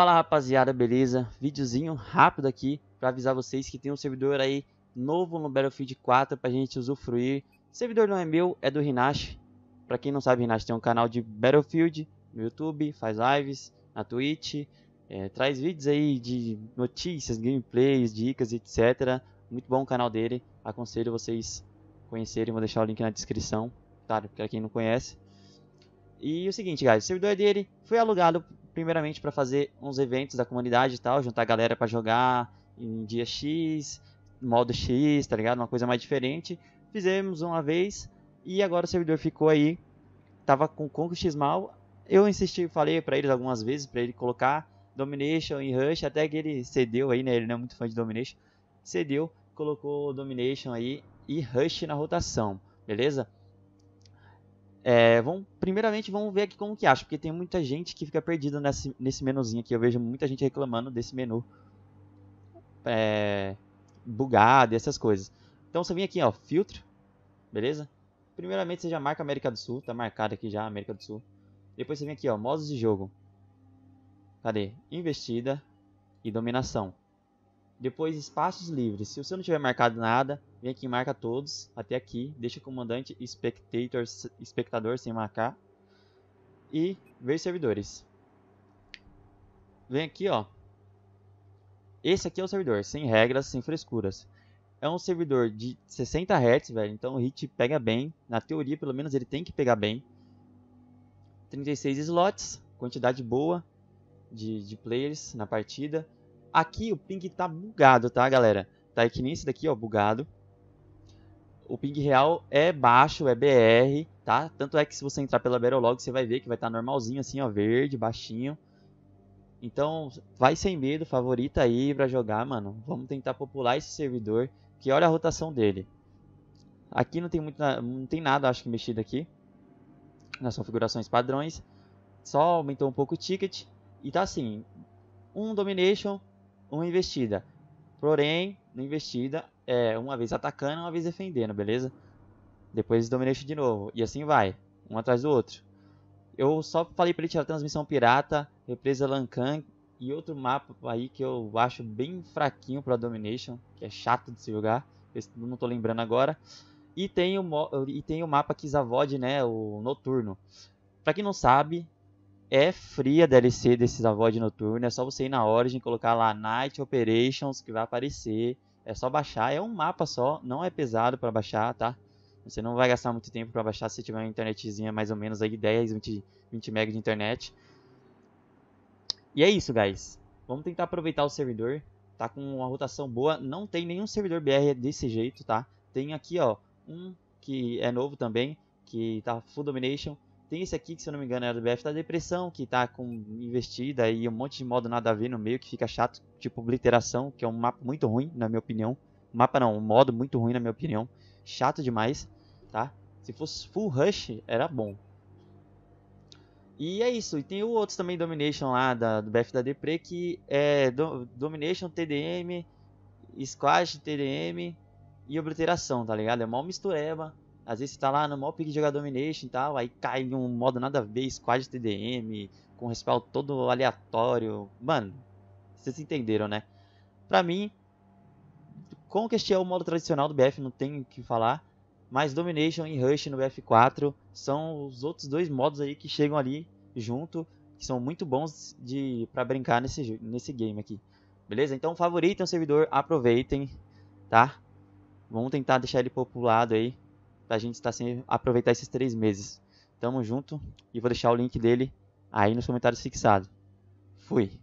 Fala rapaziada, beleza? Videozinho rápido aqui para avisar vocês que tem um servidor aí novo no Battlefield 4 pra gente usufruir. O servidor não é meu, é do Rinash. Para quem não sabe, Rinash tem um canal de Battlefield no YouTube, faz lives na Twitch, é, traz vídeos aí de notícias, gameplays, dicas, etc. Muito bom o canal dele, aconselho vocês conhecerem, vou deixar o link na descrição, tá? Para quem não conhece. E o seguinte, guys, o servidor é dele foi alugado primeiramente para fazer uns eventos da comunidade e tal, juntar a galera para jogar em dia X, modo X, tá ligado? Uma coisa mais diferente. Fizemos uma vez e agora o servidor ficou aí, tava com Conquest mal. Eu insisti, falei para eles algumas vezes para ele colocar Domination e Rush, até que ele cedeu aí, né? Ele não é muito fã de Domination. Cedeu, colocou Domination aí e Rush na rotação, beleza? É, vamos, primeiramente, vamos ver aqui como que acha, porque tem muita gente que fica perdida nesse, nesse menuzinho aqui. Eu vejo muita gente reclamando desse menu é, bugado e essas coisas. Então você vem aqui, ó, filtro, beleza? Primeiramente você já marca América do Sul, tá marcado aqui já América do Sul. Depois você vem aqui, ó, modos de jogo. Cadê? Investida e dominação. Depois, espaços livres. Se você não tiver marcado nada, vem aqui e marca todos, até aqui. Deixa o comandante spectator, espectador sem marcar. E ver servidores. Vem aqui, ó. Esse aqui é o servidor, sem regras, sem frescuras. É um servidor de 60 Hz, velho, então o hit pega bem. Na teoria, pelo menos, ele tem que pegar bem. 36 slots, quantidade boa de, de players na partida. Aqui o ping tá bugado, tá, galera? Tá que nem esse daqui, ó, bugado. O ping real é baixo, é BR, tá? Tanto é que se você entrar pela Log, você vai ver que vai estar tá normalzinho assim, ó, verde, baixinho. Então, vai sem medo, favorita aí pra jogar, mano. Vamos tentar popular esse servidor, que olha a rotação dele. Aqui não tem, muito, não tem nada, acho que mexido aqui. Nas configurações padrões. Só aumentou um pouco o ticket. E tá assim, um Domination, uma investida. Porém, na investida, é uma vez atacando, uma vez defendendo, beleza? Depois domination de novo. E assim vai, um atrás do outro. Eu só falei pra ele tirar transmissão pirata, represa Lankan e outro mapa aí que eu acho bem fraquinho pra domination, que é chato de se jogar. Não tô lembrando agora. E tem o, e tem o mapa zavod, né, o noturno. Pra quem não sabe, é fria a DLC desses avó de noturno. É só você ir na Origin, colocar lá Night Operations, que vai aparecer. É só baixar. É um mapa só, não é pesado para baixar, tá? Você não vai gastar muito tempo para baixar se tiver uma internetzinha mais ou menos aí 10, 20, 20 MB de internet. E é isso, guys. Vamos tentar aproveitar o servidor. Tá com uma rotação boa. Não tem nenhum servidor BR desse jeito, tá? Tem aqui, ó, um que é novo também, que tá Full Domination tem esse aqui que, se eu não me engano, era é do BF da Depressão, que tá com investida e um monte de modo nada a ver no meio, que fica chato, tipo obliteração, que é um mapa muito ruim, na minha opinião. Mapa não, um modo muito ruim, na minha opinião. Chato demais, tá? Se fosse full rush, era bom. E é isso. E tem o outro também, Domination lá, da, do BF da Depre, que é do, Domination, TDM, Squash, TDM e Obliteração, tá ligado? É mó mistureba às vezes você tá lá no maior pick de jogar Domination e tal, aí cai um modo nada a ver, squad TDM, com respaldo todo aleatório. Mano, vocês entenderam, né? Pra mim, Conquest é o modo tradicional do BF, não tem o que falar. Mas Domination e Rush no BF4 são os outros dois modos aí que chegam ali junto, que são muito bons de para brincar nesse, nesse game aqui. Beleza? Então favoritem o servidor, aproveitem, tá? Vamos tentar deixar ele populado aí da gente estar tá sem aproveitar esses três meses. Tamo junto e vou deixar o link dele aí nos comentários fixado. Fui!